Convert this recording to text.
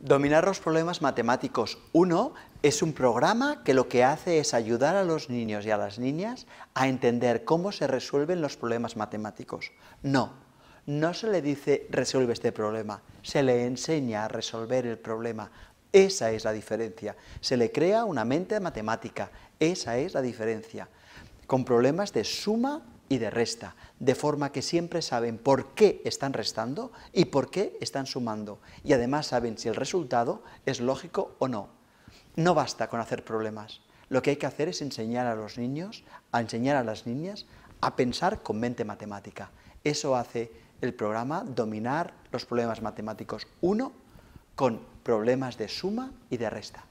Dominar los problemas matemáticos 1 es un programa que lo que hace es ayudar a los niños y a las niñas a entender cómo se resuelven los problemas matemáticos. No, no se le dice resuelve este problema, se le enseña a resolver el problema. Esa es la diferencia. Se le crea una mente matemática, esa es la diferencia. Con problemas de suma y de resta, de forma que siempre saben por qué están restando y por qué están sumando, y además saben si el resultado es lógico o no. No basta con hacer problemas, lo que hay que hacer es enseñar a los niños, a enseñar a las niñas a pensar con mente matemática. Eso hace el programa dominar los problemas matemáticos 1 con problemas de suma y de resta.